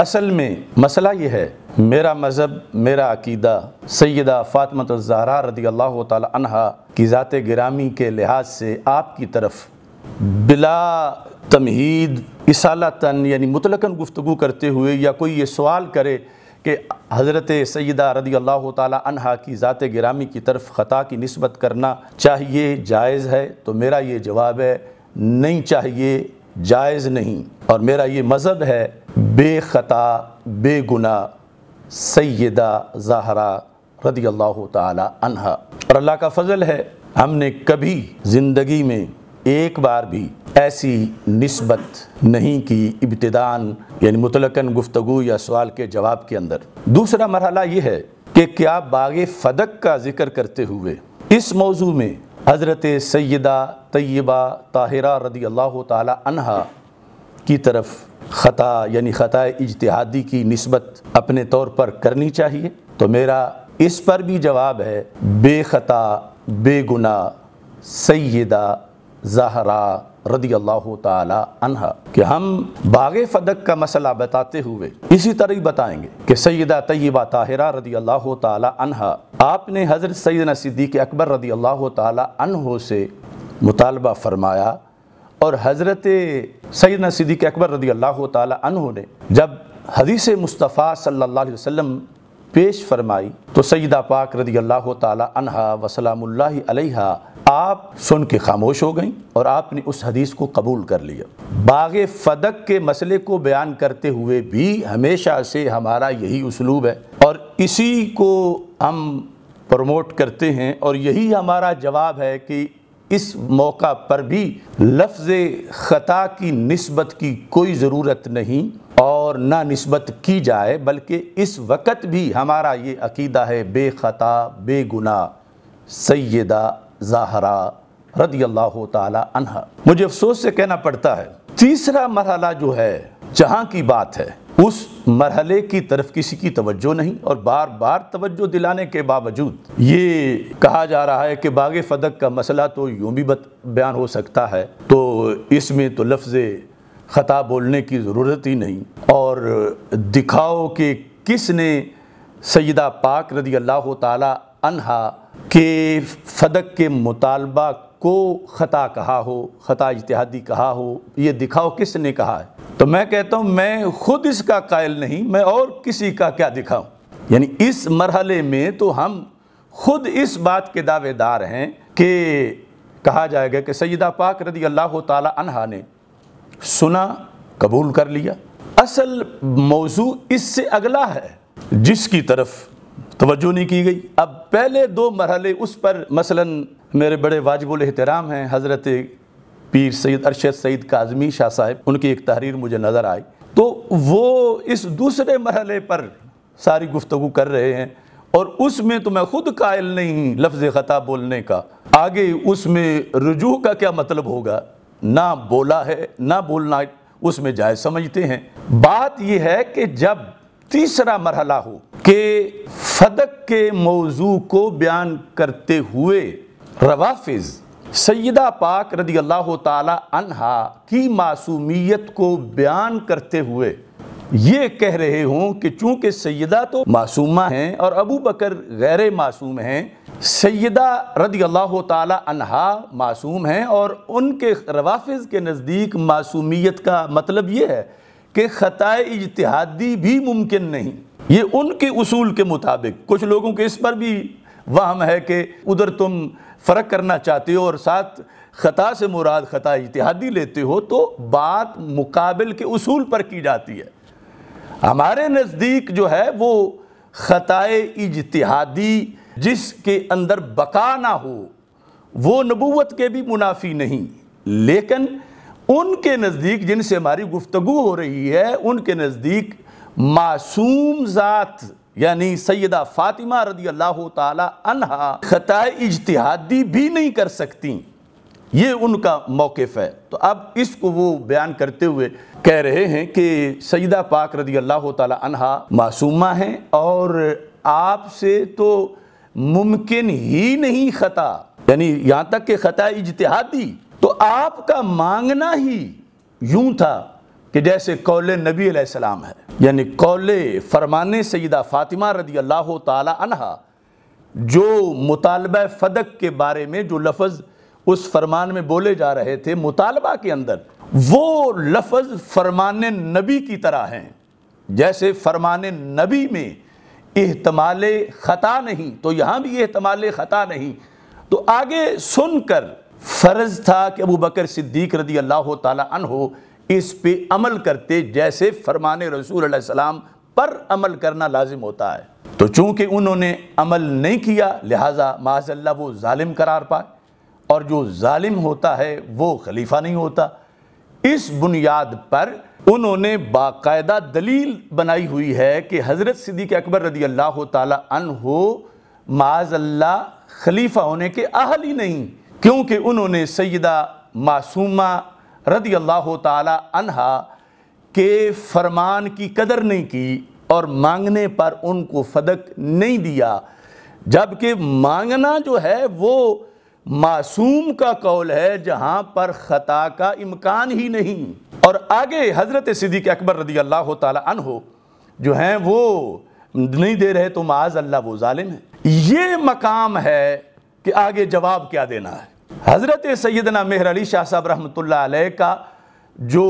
असल में मसला यह है मेरा मज़हब मेरा अकीदा सैदा फ़ातमत ज़हरा रदी अल्लाह तहा की ज़ात गिरामी के लिहाज से आपकी तरफ बिला तमहीद तन यानी मुतलकन गुफ्तु करते हुए या कोई ये सवाल करे कि हज़रत सैदा रदी अल्लाह तहा की ज़ात गिरामी की तरफ ख़ता की नस्बत करना चाहिए जायज़ है तो मेरा ये जवाब है नहीं चाहिए जायज़ नहीं और मेरा ये मज़हब है बेखता बेगुना सैदा जहरा रदी अल्लाह तहा और अल्लाह का फजल है हमने कभी ज़िंदगी में एक बार भी ऐसी नस्बत नहीं की इब्तदान यानी मुतलकन गुफ्तु या सवाल के जवाब के अंदर दूसरा मरहला ये है कि क्या बाग फदक का जिक्र करते हुए इस मौजू में हज़रत सैदा तय्यबा ताहिरा रदी अल्लाह तहा की तरफ ख़ता यानी ख़ता इजतहादी की नस्बत अपने तौर पर करनी चाहिए तो मेरा इस पर भी जवाब है बेखता बेगुना सैदा जहरा रदी अल्लाह तहा कि हम बाग फदक का मसला बताते हुए इसी तरह ही बताएंगे कि सैदा तयबा ताहरा रदी अल्लाह तहा आपने हज़रत सैदना सिद्दीक अकबर रदी अल्लाह तहों से मुतालबा फरमाया और हज़रत सैदना सिद्दीक अकबर रदी अल्लाह तहों ने जब हदीस मुस्तफ़ा सल्ला वसम पेश फरमाई तो सईदा पाक रदी अल्लाह तहा वसलाम्ला आप सुन के खामोश हो गई और आपने उस हदीस को कबूल कर लिया बाग फदक के मसले को बयान करते हुए भी हमेशा से हमारा यही उसलूब है और इसी को हम प्रमोट करते हैं और यही हमारा जवाब है कि इस मौका पर भी लफ्ज़ ख़ता की नस्बत की कोई ज़रूरत नहीं और ना नस्बत की जाए बल्कि इस वक़्त भी हमारा ये अकीदा है बेखता बेगुना सैदा ज़ाहरा रदी अल्लाह तह मुझे अफसोस से कहना पड़ता है तीसरा मरहला जो है जहाँ की बात है उस मरहले की तरफ किसी की तवज्जो नहीं और बार बार तवज्जो दिलाने के बावजूद ये कहा जा रहा है कि बाग फदक का मसला तो यूं भी बयान हो सकता है तो इसमें तो लफ्ज़ ख़ता बोलने की ज़रूरत ही नहीं और दिखाओ कि किसने सैदा पाक रदी अल्लाह तहा के फदक के मुतालबा को ख़ता कहा हो ख़ता इतिहादी कहा हो ये दिखाओ किसने कहा है तो मैं कहता हूँ मैं खुद इसका कायल नहीं मैं और किसी का क्या दिखाऊं यानी इस मरहले में तो हम खुद इस बात के दावेदार हैं कि कहा जाएगा कि सैदा पाक रदी अल्लाह तहा ने सुना कबूल कर लिया असल मौजू इससे अगला है जिसकी तरफ तोज्जो नहीं की गई अब पहले दो मरहले उस पर मसलन मेरे बड़े वाजिबुल एहतराम हैं हज़रत पीर सैद अरशद सईद काजमी शाह साहब उनकी एक तहरीर मुझे नज़र आई तो वो इस दूसरे मरहले पर सारी गुफ्तु कर रहे हैं और उसमें तो मैं खुद कायल नहीं लफ्ज़ ख़ता बोलने का आगे उसमें रजू का क्या मतलब होगा ना बोला है ना बोलना उसमें जाए समझते हैं बात यह है कि जब तीसरा मरहला हो कि फदक के मौजू को बयान करते हुए रवाफिज़ सैदा पाक रदी अल्लाह तहा की मासूमियत को बयान करते हुए ये कह रहे हों कि चूँकि सैदा तो मासूमा हैं और अबू बकर गैर मासूम हैं सैदा रदी अल्लाह तहा मासूम हैं और उनके रवाफ़ के नज़दीक मासूमियत का मतलब ये है कि ख़तः इजतहादी भी मुमकिन नहीं ये उनके उसूल के मुताबिक कुछ लोगों के इस पर भी वहम है कि उधर तुम फ़र्क करना चाहते हो और साथ ख़ता से मुराद ख़ता इतिहादी लेते हो तो बात मुकाबिल के उसूल पर की जाती है हमारे नज़दीक जो है वो ख़ताए इजतहादी जिसके अंदर बका ना हो वो नबूवत के भी मुनाफी नहीं लेकिन उनके नज़दीक जिनसे हमारी गुफ्तगु हो रही है उनके नज़दीक मासूम ज़ात यानी सैदा फातिमा रदी अल्लाह तहा खत इजतहादी भी नहीं कर सकती ये उनका मौक़ है तो अब इसको वो बयान करते हुए कह रहे हैं कि सैदा पाक रदी अल्लाह तहा मासूमा हैं और आपसे तो मुमकिन ही नहीं ख़ता यानी यहाँ तक कि ख़ता इजतहादी तो आपका मांगना ही यूं था कि जैसे कौल नबी सलाम है यानी कौल फरमान सईदा फ़ातिमा रदी अल्लाह तहा जो मुतालब फदक के बारे में जो लफज उस फरमान में बोले जा रहे थे मुतालबा के अंदर वो लफज फरमान नबी की तरह हैं जैसे फरमान नबी में एहतमाल ख़ता नहीं तो यहाँ भी एहतमाल ख़ता नहीं तो आगे सुनकर फ़र्ज़ था कि अबू बकर सिद्दीक रदी अल्लाह तन हो इस पे अमल करते जैसे फरमान रसूल सलाम पर अमल करना लाजिम होता है तो चूंकि उन्होंने अमल नहीं किया लिहाजा माजल्ला वो ालिम करार पाए और जो ालिम होता है वो खलीफा नहीं होता इस बुनियाद पर उन्होंने बाकायदा दलील बनाई हुई है कि हज़रत सिद्दीक अकबर रदी अल्लाह तन हो माजल्ला खलीफा होने के अहल ही नहीं क्योंकि उन्होंने सैदा मासूमा रदी अल्लाह तहा के फरमान की कदर नहीं की और मांगने पर उनको फदक नहीं दिया जबकि मांगना जो है वो मासूम का कौल है जहाँ पर ख़ता का इम्कान ही नहीं और आगे हज़रत सिद्दीक अकबर रदी अल्लाह तहो जो हैं वो नहीं दे रहे तो माज अल्लाह वो ालिम है ये मकाम है कि आगे जवाब क्या देना है हज़रत सैदना मेहर अली शाह साहब रहमत का जो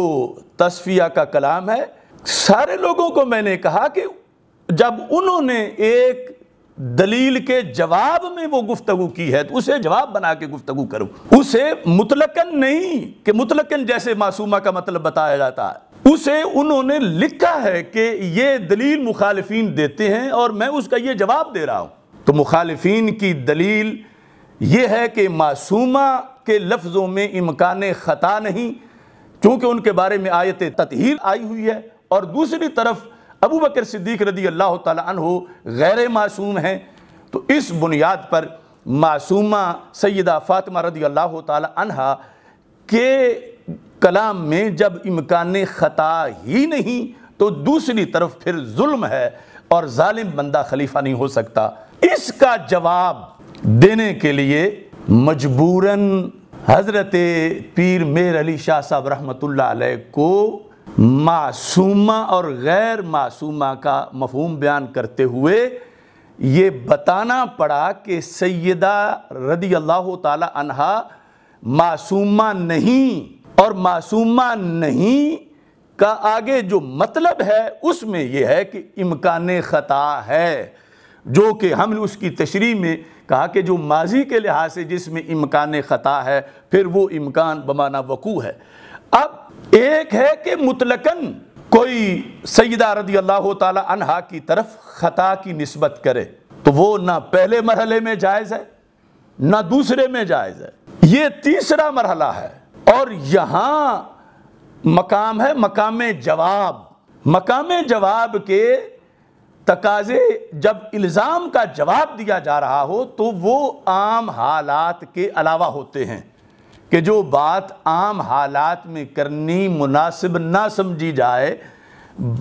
तस्फिया का कलाम है सारे लोगों को मैंने कहा कि जब उन्होंने एक दलील के जवाब में वो गुफ्तु की है तो उसे जवाब बना के गुफ्तु करूँ उसे मुतलकन नहीं कि मुतलकन जैसे मासूमा का मतलब बताया जाता है उसे उन्होंने लिखा है कि ये दलील मुखालफी देते हैं और मैं उसका ये जवाब दे रहा हूं तो मुखालफी की दलील यह है कि मासूमा के लफ्ज़ों में इम्कान ख़ता नहीं क्योंकि उनके बारे में आयत ततहीर आई हुई है और दूसरी तरफ अबू बकर सिद्दीक रदी अल्लाह तहो गैर मासूम हैं तो इस बुनियाद पर मासूमा सैदा फ़ातिमा रदी अल्लाह तहा के कलाम में जब इमकान ख़ता ही नहीं तो दूसरी तरफ फिर जुल्म है और ालिम बंदा खलीफा नहीं हो सकता इसका जवाब देने के लिए मजबूरन हज़रत पीर मेर अली शाह साहब रहमत को मासूमा और गैर मासूमा का मफहम बयान करते हुए ये बताना पड़ा कि सैदा रदी अल्लाह तहा मासूमा नहीं और मासूमा नहीं का आगे जो मतलब है उसमें यह है कि इम्कान ख़ता है जो कि हमने उसकी तशरी में कहा कि जो माजी के लिहाज से जिसमें इम्कान ख़ता है फिर वो इम्कान बमाना वकू है अब एक है कि मुतलकन कोई सईदा रदी अल्लाह तहा की तरफ ख़ता की नस्बत करे तो वो ना पहले मरहले में जायज़ है ना दूसरे में जायज़ है ये तीसरा मरहला है और यहाँ मकाम है मकाम जवाब मकाम जवाब के तकाजे जब इल्ज़ाम का जवाब दिया जा रहा हो तो वो आम हालात के अलावा होते हैं कि जो बात आम हालात में करनी मुनासिब ना समझी जाए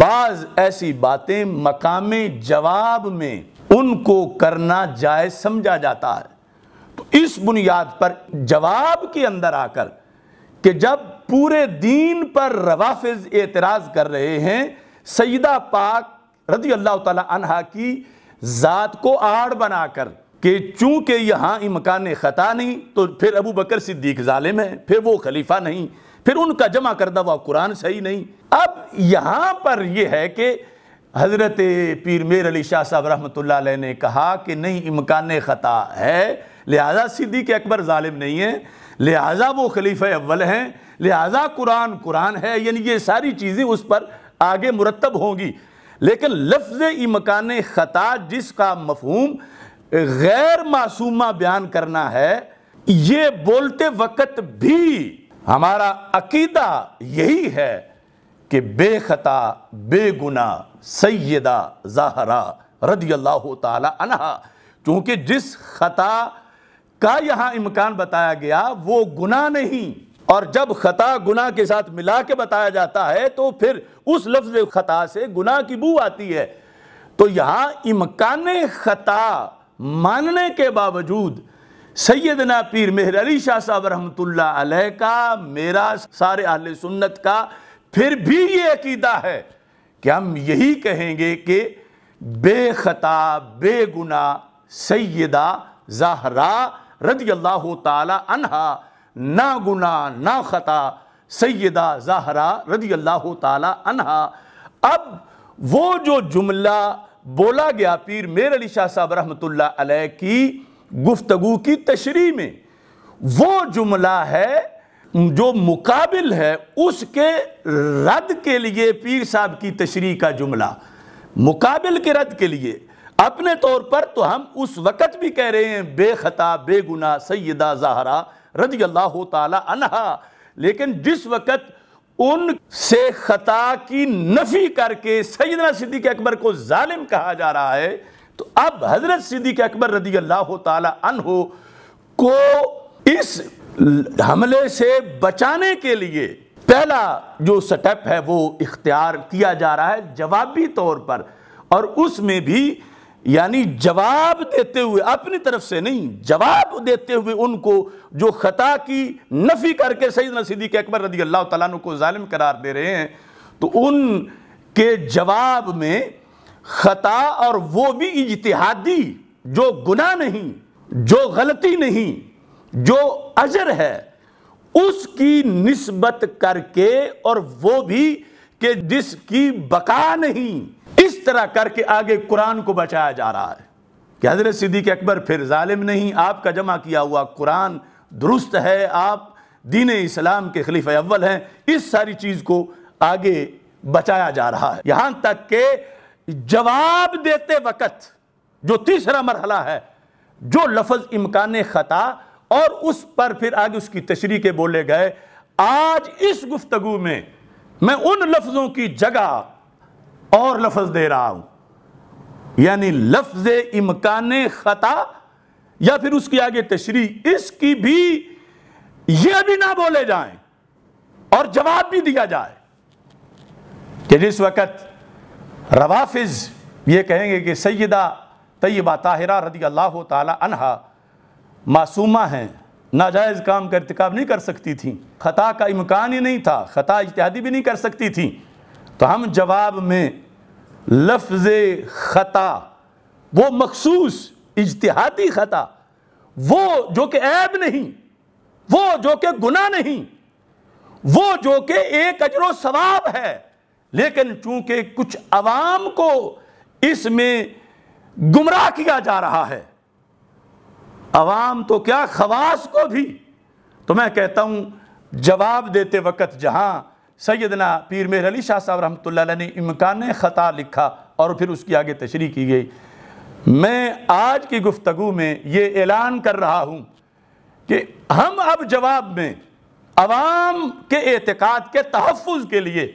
बाज़ ऐसी बातें मकाम जवाब में उनको करना जायज़ समझा जाता है तो इस बुनियाद पर जवाब के अंदर आकर कि जब पूरे दीन पर रवाफिज एतराज़ कर रहे हैं सईदा पाक रदी अल्लाह तहा की ज़ात को आड़ बनाकर कि चूँकि यहाँ इमकान ख़ता नहीं तो फिर अबू बकर सिद्दीक ालिम है फिर वो खलीफा नहीं फिर उनका जमा करदा हुआ कुरान सही नहीं अब यहाँ पर यह है कि हज़रत पीर मेर अली शाह साहब रहमत ने कहा कि नहीं इमकान ख़ता है लिहाजा सिद्दीक अकबर ालिम नहीं है लिहाजा वो खलीफ अव्वल हैं लिहाजा कुरान कुरान है यानी ये सारी चीज़ें उस पर आगे मुरतब होंगी लेकिन लफ्ज़ इमकान ख़ता जिसका मफहम गैर मासूमा बयान करना है ये बोलते वक़्त भी हमारा अकीदा यही है कि बेखता बेगुना सैदा जहरा रदी अल्लाह तहा चूंकि जिस ख़ता का यहाँ इम्कान बताया गया वो गुना नहीं और जब खता गुना के साथ मिला के बताया जाता है तो फिर उस लफ्ज खता से गुना की बू आती है तो यहां इमकान खता मानने के बावजूद सैदना पीर मेहर अली शाह साहब रहमतुल्लाह का मेरा सारे आल सुन्नत का फिर भी ये अकीदा है कि हम यही कहेंगे कि बेखता बेगुना सैदा जहरा रजियल्ला तला अनहा ना गुना ना ख़ता सैदा जहरा रदी अल्लाह तहा अब वो जो जुमला बोला गया पीर मेर अली शाह साहब रहमतुल्लाह अलैह की गुफ्तगु की तशरी में वो जुमला है जो मुकाबिल है उसके रद्द के लिए पीर साहब की तशरी का जुमला मुकाबिल के रद्द के लिए अपने तौर पर तो हम उस वक़्त भी कह रहे हैं बेखता बेगुना सैदा जहरा रजी अल्लाह तहा लेकिन जिस वक़्त उन से ख़ता की नफ़ी करके सैदना सिद्दीक अकबर को ालिम कहा जा रहा है तो अब हज़रत सिद्दीक अकबर रजी अल्लाह तहो को इस हमले से बचाने के लिए पहला जो स्टेप है वो इख्तियार किया जा रहा है जवाबी तौर पर और उसमें भी यानी जवाब देते हुए अपनी तरफ से नहीं जवाब देते हुए उनको जो खता की नफी करके सईद नसीदी के अकबर रदी अल्लाह तु को ालिम करार दे रहे हैं तो उन के जवाब में खता और वो भी इजतहादी जो गुना नहीं जो गलती नहीं जो अजर है उसकी नस्बत करके और वो भी कि जिसकी बका नहीं तरह करके आगे कुरान को बचाया जा रहा है कि हजरत सिद्दीक अकबर फिर ालिम नहीं आपका जमा किया हुआ कुरान दुरुस्त है आप दीन इस्लाम के खलीफ अव्वल हैं इस सारी चीज़ को आगे बचाया जा रहा है यहां तक के जवाब देते वक़्त जो तीसरा मरहला है जो लफज इमकान ख़ता और उस पर फिर आगे उसकी तशरी के बोले गए आज इस गुफ्तगु में मैं उन लफ्ज़ों की जगह और लफज दे रहा हूं यानी लफ्ज इमकान खता या फिर उसकी आगे तशरी इसकी भी यह भी ना बोले जाए और जवाब भी दिया जाए कि जिस वक्त रवाफिज ये कहेंगे कि सैदा तयबा ताहिरा रदी अल्लाह तहा मासूमा हैं नाजायज़ काम का इरतकब नहीं कर सकती थी ख़ता का इम्कान ही नहीं था ख़ता इत्यादि भी नहीं कर सकती थी तो हम जवाब में लफ्ज ख़ता वो मखसूस इजतहादी ख़ता वो जो कि ऐब नहीं वो जो कि गुना नहीं वो जो कि एक अजर सवाब है लेकिन चूंकि कुछ आवाम को इसमें गुमराह किया जा रहा है अवाम तो क्या खवास को भी तो मैं कहता हूं जवाब देते वक्त जहां सैदना पीर मेहर अली शाह साहब रहमत ने इमकान ख़ता लिखा और फिर उसकी आगे तशरी की गई मैं आज की गुफ्तु में ये ऐलान कर रहा हूँ कि हम अब जवाब में आवाम के एतक़ाद के तहफ़ के लिए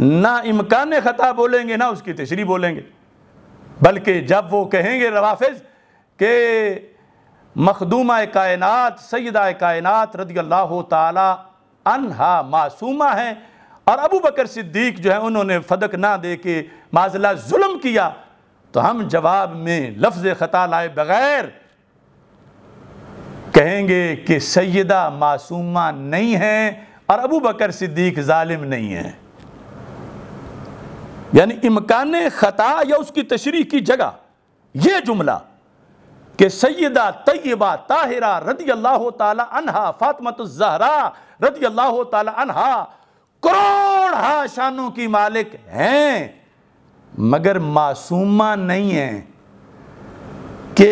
ना इमकान ख़ता बोलेंगे ना उसकी तशरी बोलेंगे बल्कि जब वो कहेंगे रवाफज के मखदूमा कायनत सैदा कायनत रदी अल्लाह ताली अनहा मासूमा हैं और अबू बकर सिद्दीक जो है उन्होंने फदक ना दे के माजला जुल्म किया तो हम जवाब में लफ्ज़ ख़ता लाए बग़ैर कहेंगे कि सैदा मासूमा नहीं हैं और अबू बकर सिद्दीक ालिम नहीं हैं यानी इमकान ख़ता या उसकी तशरी की जगह यह जुमला कि सैदा तयबा ताहिरा रदी अल्लाह तहा जहरा रदी अल्लाह तहा करोड़ शानों की मालिक हैं मगर मासूमा नहीं है कि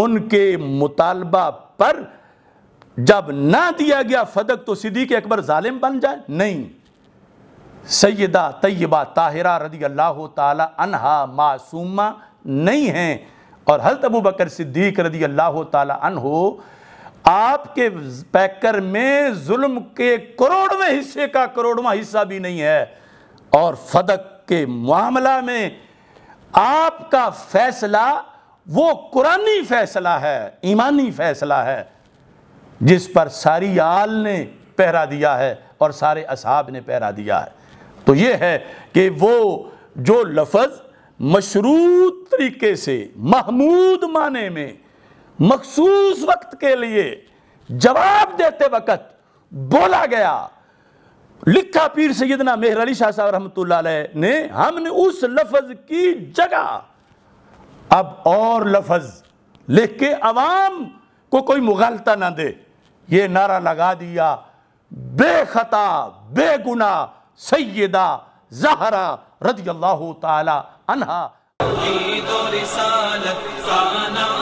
उनके मुतालबा पर जब ना दिया गया फदक तो के अकबर ालिम बन जाए नहीं सैदा तयबा ताहिरा रदी अल्लाह तहा मासूमा नहीं हैं और हल तबू बकर सिद्दीक रदी अल्लाह तन हो आपके पैकर में जुल्म के करोड़वें हिस्से का करोड़वा हिस्सा भी नहीं है और फदक के मामला में आपका फैसला वो कुरानी फैसला है ईमानी फैसला है जिस पर सारी आल ने पहरा दिया है और सारे असहाब ने पहरा दिया है तो ये है कि वो जो लफज मशरूत तरीके से महमूद माने में मखसूस वक्त के लिए जवाब देते वक्त बोला गया लिखा पीर सैदना मेहर अली शाह साहब रहमत ने हमने उस लफज की जगह अब और लफज लिख के अवाम को कोई मुगलता ना दे ये नारा लगा दिया बेखता बेगुना सैदा जहरा रजी अल्लाह तला अनहा